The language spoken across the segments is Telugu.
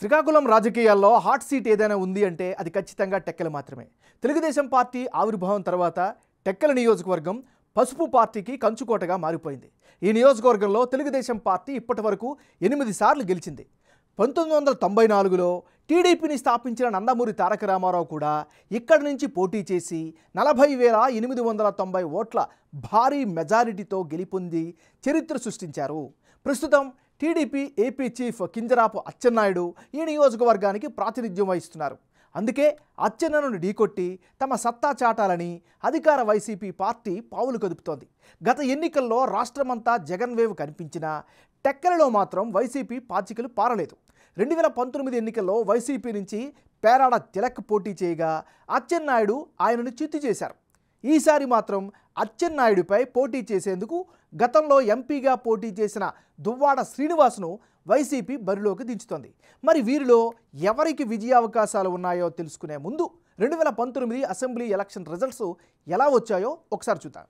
శ్రీకాకుళం రాజకీయాల్లో హాట్ సీట్ ఏదైనా ఉంది అంటే అది ఖచ్చితంగా టెక్కలు మాత్రమే తెలుగుదేశం పార్టీ ఆవిర్భావం తర్వాత టెక్కల నియోజకవర్గం పసుపు పార్టీకి కంచుకోటగా మారిపోయింది ఈ నియోజకవర్గంలో తెలుగుదేశం పార్టీ ఇప్పటి వరకు ఎనిమిది సార్లు గెలిచింది పంతొమ్మిది వందల తొంభై నాలుగులో టీడీపీని స్థాపించిన నందమూరి తారక రామారావు కూడా ఇక్కడి నుంచి పోటీ చేసి నలభై వేల ఎనిమిది వందల తొంభై ఓట్ల భారీ మెజారిటీతో గెలిపొంది చరిత్ర సృష్టించారు ప్రస్తుతం TDP AP chief Kinjarapu Atchannaidu ఈ నియోజకవర్గానికి ప్రాతినిధ్యం వహిస్తున్నారు అందుకే అచ్చెన్నను ఢీకొట్టి తమ సత్తా చాటాలని అధికార వైసీపీ పార్టీ పావులు కదుపుతోంది గత ఎన్నికల్లో రాష్ట్రమంతా జగన్ వేవ్ కనిపించినా టెక్కలలో మాత్రం వైసీపీ పాచికలు పారలేదు రెండు వేల పంతొమ్మిది ఎన్నికల్లో వైసీపీ నుంచి పేరాడ తిలక్ పోటీ చేయగా అచ్చెన్నాయుడు ఆయనను చిత్తు చేశారు ఈసారి మాత్రం అచ్చెన్నాయుడిపై పోటీ చేసేందుకు గతంలో ఎంపీగా పోటీ చేసిన దువ్వాడ శ్రీనివాస్ను వైసీపీ బరిలోకి దించుతోంది మరి వీరిలో ఎవరికి విజయావకాశాలు ఉన్నాయో తెలుసుకునే ముందు రెండు వేల పంతొమ్మిది అసెంబ్లీ ఎలక్షన్ రిజల్ట్స్ ఎలా వచ్చాయో ఒకసారి చూద్దాం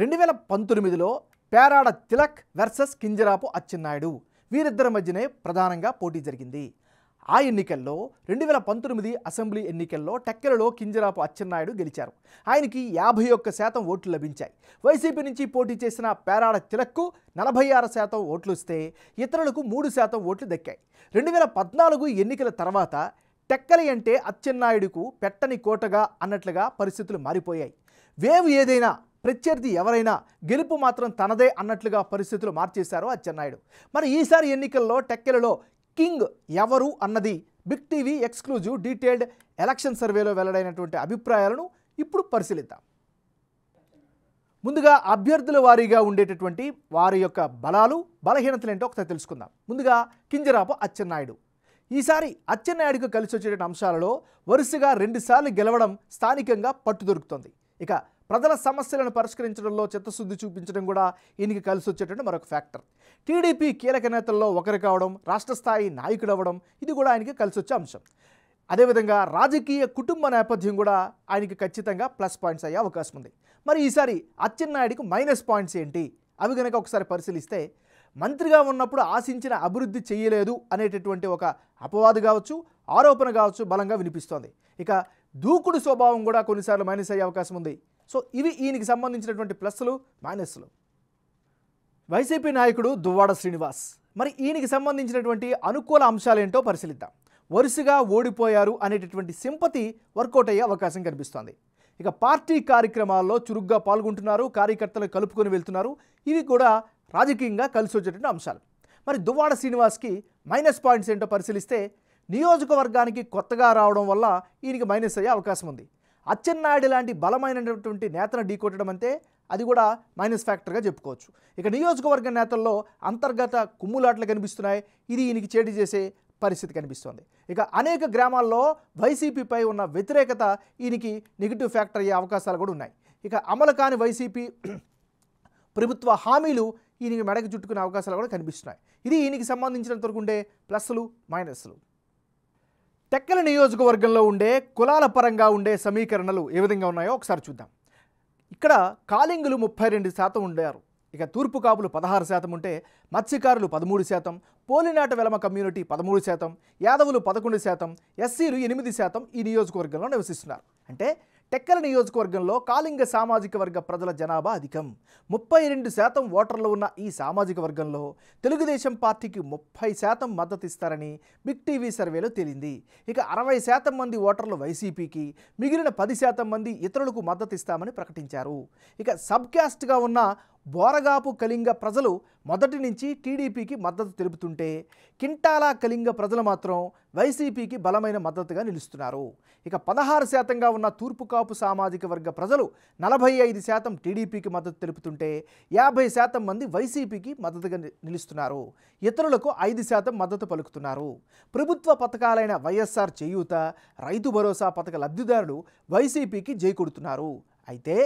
రెండు వేల పంతొమ్మిదిలో పేరాడ తిలక్ వెర్సెస్ కింజరాపు అచ్చెన్నాయుడు వీరిద్దరి మధ్యనే ప్రధానంగా పోటీ జరిగింది ఆ ఎన్నికల్లో రెండు వేల పంతొమ్మిది అసెంబ్లీ ఎన్నికల్లో టెక్కెలలో కింజరాపు అచ్చెన్నాయుడు గెలిచారు ఆయనకి యాభై ఒక్క శాతం ఓట్లు లభించాయి వైసీపీ నుంచి పోటీ చేసిన పేరాడ తిలక్కు నలభై ఆరు శాతం ఓట్లు వస్తే ఇతరులకు మూడు శాతం ఓట్లు దక్కాయి రెండు వేల పద్నాలుగు ఎన్నికల తర్వాత టెక్కలి అంటే అచ్చెన్నాయుడుకు పెట్టని కోటగా అన్నట్లుగా పరిస్థితులు మారిపోయాయి వేవ్ ఏదైనా ప్రత్యర్థి ఎవరైనా గెలుపు మాత్రం తనదే అన్నట్లుగా పరిస్థితులు మార్చేశారు అచ్చెన్నాయుడు మరి ఈసారి ఎన్నికల్లో టెక్కెలలో కింగ్ ఎవరు అన్నది big TV exclusive detailed election సర్వేలో వెల్లడైనటువంటి అభిప్రాయాలను ఇప్పుడు పరిశీలిద్దాం ముందుగా అభ్యర్థుల వారీగా ఉండేటటువంటి వారి యొక్క బలాలు బలహీనతలు ఏంటో ఒకసారి తెలుసుకుందాం ముందుగా కింజరాపు అచ్చెన్నాయుడు ఈసారి అచ్చెన్నాయుడికి కలిసి వచ్చేటువంటి అంశాలలో వరుసగా రెండుసార్లు గెలవడం స్థానికంగా పట్టు దొరుకుతుంది ఇక ప్రజల సమస్యలను పరిష్కరించడంలో చిత్తశుద్ధి చూపించడం కూడా ఈయనకి కలిసి వచ్చేటువంటి మరొక ఫ్యాక్టర్ టీడీపీ కీలక నేతల్లో ఒకరు కావడం రాష్ట్ర స్థాయి నాయకుడు అవ్వడం ఇది కూడా ఆయనకి కలిసి వచ్చే అంశం అదేవిధంగా రాజకీయ కుటుంబ నేపథ్యం కూడా ఆయనకి ఖచ్చితంగా ప్లస్ పాయింట్స్ అయ్యే అవకాశం ఉంది మరి ఈసారి అచ్చెన్నాయుడికి మైనస్ పాయింట్స్ ఏంటి అవి కనుక ఒకసారి పరిశీలిస్తే మంత్రిగా ఉన్నప్పుడు ఆశించిన అభివృద్ధి చేయలేదు అనేటటువంటి ఒక అపవాదు కావచ్చు ఆరోపణ కావచ్చు బలంగా వినిపిస్తోంది ఇక దూకుడు స్వభావం కూడా కొన్నిసార్లు మైనస్ అయ్యే అవకాశం ఉంది సో ఇవి ఈయనకి సంబంధించినటువంటి ప్లస్లు మైనస్లు వైసీపీ నాయకుడు దువ్వాడ శ్రీనివాస్ మరి ఈయనకి సంబంధించినటువంటి అనుకూల అంశాలేంటో పరిశీలిద్దాం వరుసగా ఓడిపోయారు అనేటటువంటి సింపతి వర్కౌట్ అయ్యే అవకాశం కనిపిస్తోంది ఇక పార్టీ కార్యక్రమాల్లో చురుగ్గా పాల్గొంటున్నారు కార్యకర్తలు కలుపుకొని వెళ్తున్నారు ఇవి కూడా రాజకీయంగా కలిసి వచ్చేటువంటి అంశాలు మరి దువ్వాడ శ్రీనివాస్కి మైనస్ పాయింట్స్ ఏంటో పరిశీలిస్తే నియోజకవర్గానికి కొత్తగా రావడం వల్ల ఈయనకి మైనస్ అయ్యే అవకాశం ఉంది అచ్చెన్నాయుడు లాంటి బలమైనటువంటి నేతను ఢీకొట్టడం అంతే అది కూడా మైనస్ ఫ్యాక్టర్గా చెప్పుకోవచ్చు ఇక నియోజకవర్గ నేతల్లో అంతర్గత కుమ్ములాట్లు కనిపిస్తున్నాయి ఇది ఈయనకి చేటు చేసే పరిస్థితి కనిపిస్తోంది ఇక అనేక గ్రామాల్లో వైసీపీపై ఉన్న వ్యతిరేకత ఈయనకి నెగిటివ్ ఫ్యాక్టర్ అయ్యే అవకాశాలు కూడా ఉన్నాయి ఇక అమలు కాని వైసీపీ ప్రభుత్వ హామీలు ఈయనకి మెడకు చుట్టుకునే అవకాశాలు కూడా కనిపిస్తున్నాయి ఇది ఈయనకి సంబంధించినంతవరకు ఉండే ప్లస్లు మైనస్లు తెక్కల నియోజకవర్గంలో ఉండే కులాల పరంగా ఉండే సమీకరణలు ఏ విధంగా ఉన్నాయో ఒకసారి చూద్దాం ఇక్కడ కాలింగులు ముప్పై రెండు శాతం ఉండారు ఇక తూర్పు కాపులు పదహారు శాతం ఉంటే మత్స్యకారులు పదమూడు శాతం పోలినాట వెలమ కమ్యూనిటీ పదమూడు శాతం యాదవులు పదకొండు శాతం ఎస్సీలు ఎనిమిది శాతం ఈ నియోజకవర్గంలో నివసిస్తున్నారు అంటే టెక్కల నియోజకవర్గంలో కాళింగ సామాజిక వర్గ ప్రజల జనాభా అధికం ముప్పై రెండు శాతం ఓటర్లు ఉన్న ఈ సామాజిక వర్గంలో తెలుగుదేశం పార్టీకి ముప్పై శాతం మద్దతిస్తారని బిగ్ టీవీ సర్వేలో తేలింది ఇక అరవై శాతం మంది ఓటర్లు వైసీపీకి మిగిలిన పది శాతం మంది ఇతరులకు మద్దతిస్తామని ప్రకటించారు ఇక సబ్ క్యాస్ట్గా ఉన్న బోరగాపు కళింగ ప్రజలు మొదటి నుంచి టీడీపీకి మద్దతు తెలుపుతుంటే కింటాలా కళింగ ప్రజలు మాత్రం వైసీపీకి బలమైన మద్దతుగా నిలుస్తున్నారు ఇక పదహారు శాతంగా ఉన్న తూర్పు కాపు సామాజిక వర్గ ప్రజలు నలభై ఐదు శాతం టీడీపీకి మద్దతు తెలుపుతుంటే యాభై శాతం మంది వైసీపీకి మద్దతుగా నిలుస్తున్నారు ఇతరులకు ఐదు శాతం మద్దతు పలుకుతున్నారు ప్రభుత్వ పథకాలైన వైఎస్ఆర్ చేయూత రైతు భరోసా పథక లబ్ధిదారులు వైసీపీకి జైకొడుతున్నారు అయితే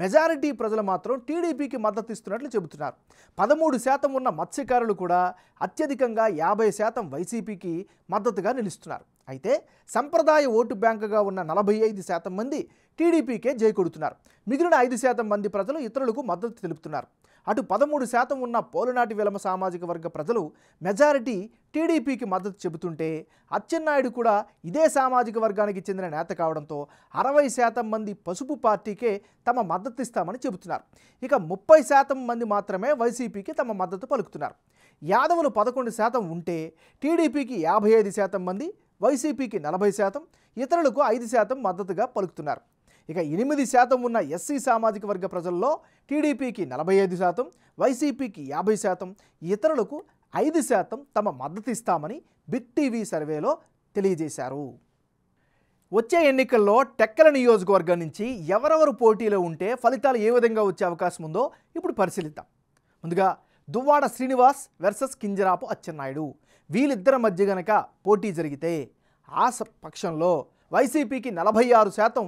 మెజారిటీ ప్రజలు మాత్రం టీడీపీకి మద్దతు ఇస్తున్నట్లు చెబుతున్నారు పదమూడు శాతం ఉన్న మత్స్యకారులు కూడా అత్యధికంగా యాభై శాతం వైసీపీకి మద్దతుగా నిలుస్తున్నారు అయితే సంప్రదాయ ఓటు బ్యాంకుగా ఉన్న నలభై ఐదు శాతం మంది టీడీపీకే జైకొడుతున్నారు మిగిలిన ఐదు శాతం మంది ప్రజలు ఇతరులకు మద్దతు తెలుపుతున్నారు అటు పదమూడు శాతం ఉన్న పోలనాటి విలమ సామాజిక వర్గ ప్రజలు మెజారిటీ టీడీపీకి మద్దతు చెబుతుంటే అచ్చెన్నాయుడు కూడా ఇదే సామాజిక వర్గానికి చెందిన నేత కావడంతో అరవై శాతం మంది పసుపు పార్టీకే తమ మద్దతు ఇస్తామని చెబుతున్నారు ఇక ముప్పై శాతం మంది మాత్రమే వైసీపీకి తమ మద్దతు పలుకుతున్నారు యాదవులు పదకొండు శాతం ఉంటే టీడీపీకి యాభై ఐదు శాతం మంది వైసీపీకి నలభై శాతం ఇతరులకు ఐదు శాతం మద్దతుగా పలుకుతున్నారు ఇక ఎనిమిది శాతం ఉన్న ఎస్సీ సామాజిక వర్గ ప్రజల్లో టీడీపీకి నలభై ఐదు శాతం వైసీపీకి యాభై శాతం ఇతరులకు ఐదు శాతం తమ మద్దతు ఇస్తామని బిగ్ టీవీ సర్వేలో తెలియజేశారు వచ్చే ఎన్నికల్లో టెక్కల నియోజకవర్గం నుంచి ఎవరెవరు పోటీలో ఉంటే ఫలితాలు ఏ విధంగా వచ్చే అవకాశం ఉందో ఇప్పుడు పరిశీలిద్దాం ముందుగా దువ్వాడ శ్రీనివాస్ వెర్సెస్ కింజరాపు అచ్చెన్నాయుడు వీళ్ళిద్దరి మధ్య గనక పోటీ జరిగితే ఆ పక్షంలో వైసీపీకి నలభై ఆరు శాతం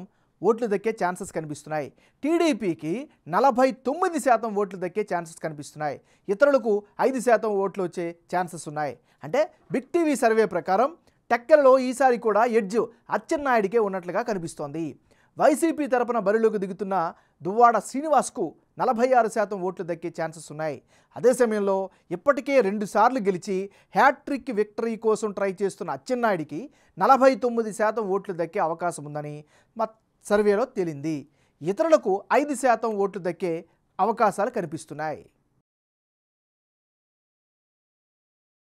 ఓట్లు దక్కే ఛాన్సెస్ కనిపిస్తున్నాయి టీడీపీకి నలభై తొమ్మిది శాతం ఓట్లు దక్కే ఛాన్సెస్ కనిపిస్తున్నాయి ఇతరులకు ఐదు శాతం ఓట్లు వచ్చే ఛాన్సెస్ ఉన్నాయి అంటే బిగ్ టీవీ సర్వే ప్రకారం టెక్కలలో ఈసారి కూడా ఎడ్జ్ అచ్చెన్నాయుడికే ఉన్నట్లుగా కనిపిస్తోంది వైసీపీ తరపున బరిలోకి దిగుతున్న దువ్వాడ శ్రీనివాస్కు నలభై ఆరు శాతం ఓట్లు దక్కే ఛాన్సెస్ ఉన్నాయి అదే సమయంలో ఇప్పటికే రెండుసార్లు గెలిచి హ్యాట్రిక్ విక్టరీ కోసం ట్రై చేస్తున్న అచ్చెన్నాయుడికి నలభై తొమ్మిది శాతం ఓట్లు దక్కే అవకాశం ఉందని సర్వేలో తేలింది ఇతరులకు ఐదు శాతం ఓట్లు దక్కే అవకాశాలు కనిపిస్తున్నాయి